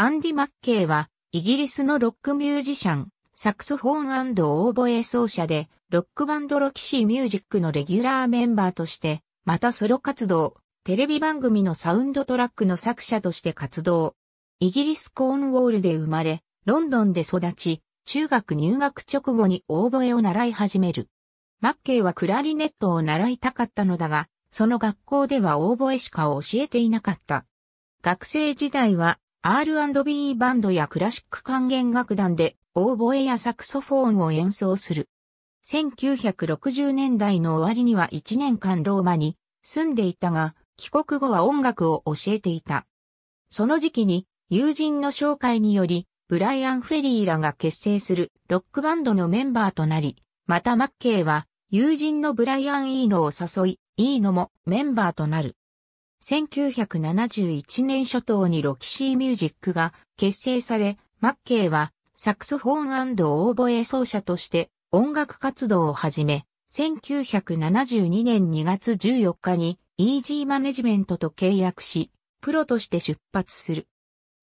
アンディ・マッケイは、イギリスのロックミュージシャン、サクソフォンオーボエ奏者で、ロックバンドロキシーミュージックのレギュラーメンバーとして、またソロ活動、テレビ番組のサウンドトラックの作者として活動。イギリスコーンウォールで生まれ、ロンドンで育ち、中学入学直後にオーボエを習い始める。マッケイはクラリネットを習いたかったのだが、その学校ではオーボエしか教えていなかった。学生時代は R&B バンドやクラシック管弦楽団で、オーボエやサクソフォンを演奏する。1960年代の終わりには1年間ローマに住んでいたが、帰国後は音楽を教えていた。その時期に友人の紹介により、ブライアン・フェリーらが結成するロックバンドのメンバーとなり、またマッケイは友人のブライアン・イーノを誘い、イーノもメンバーとなる。1971年初頭にロキシーミュージックが結成され、マッケイはサクソフォンオーボエ奏者として音楽活動を始め、1972年2月14日にイージーマネジメントと契約し、プロとして出発する。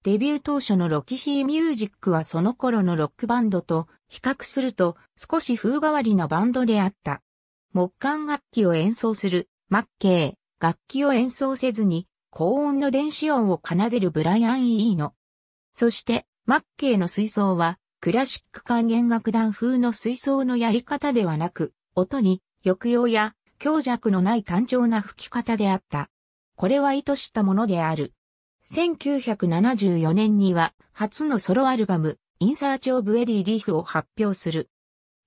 デビュー当初のロキシーミュージックはその頃のロックバンドと比較すると少し風変わりなバンドであった。木管楽器を演奏するマッケイ、楽器を演奏せずに、高音の電子音を奏でるブライアン・イーノ。そして、マッケイの水槽は、クラシック管弦楽団風の水槽のやり方ではなく、音に抑揚や強弱のない単調な吹き方であった。これは意図したものである。1974年には初のソロアルバム、インサーチオブエディリーフを発表する。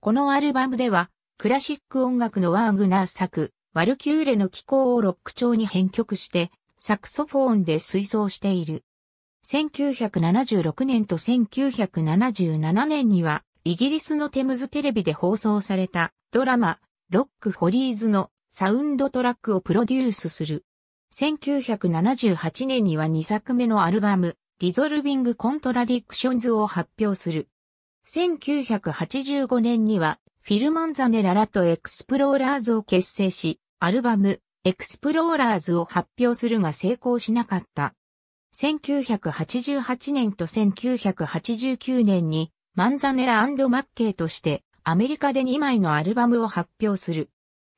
このアルバムでは、クラシック音楽のワーグナー作、ワルキューレの気候をロック調に編曲して、サクソフォーンで吹奏している。1976年と1977年には、イギリスのテムズテレビで放送されたドラマ、ロックホリーズのサウンドトラックをプロデュースする。1978年には2作目のアルバム、リゾルビング・コントラディクションズを発表する。1985年には、フィルモンザネララとエクスプローラーズを結成し、アルバム、エクスプローラーズを発表するが成功しなかった。1988年と1989年にマンザネラマッケイとしてアメリカで2枚のアルバムを発表する。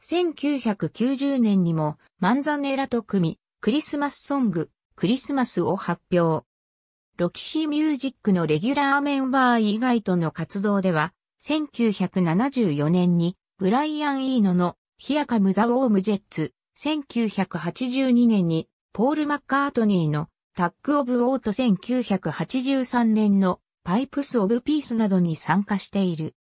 1990年にもマンザネラと組み、クリスマスソング、クリスマスを発表。ロキシーミュージックのレギュラーメンバー以外との活動では、1974年にブライアン・イーノのヒアカム・ザ・ウォーム・ジェッツ、1982年に、ポール・マッカートニーの、タック・オブ・オート1983年の、パイプス・オブ・ピースなどに参加している。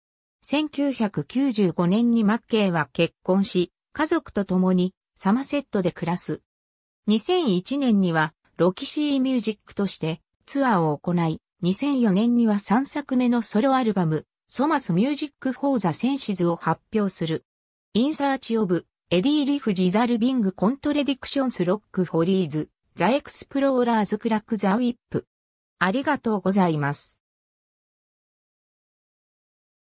1995年にマッケイは結婚し、家族と共に、サマセットで暮らす。2001年には、ロキシー・ミュージックとして、ツアーを行い、2004年には3作目のソロアルバム、ソマス・ミュージック・フォー・ザ・センシズを発表する。インサーチオブ、エディ・リフ・リザルビング・コントレディクションス・ロック・ホリーズ、ザ・エクスプローラーズ・クラック・ザ・ウィップ。ありがとうございます。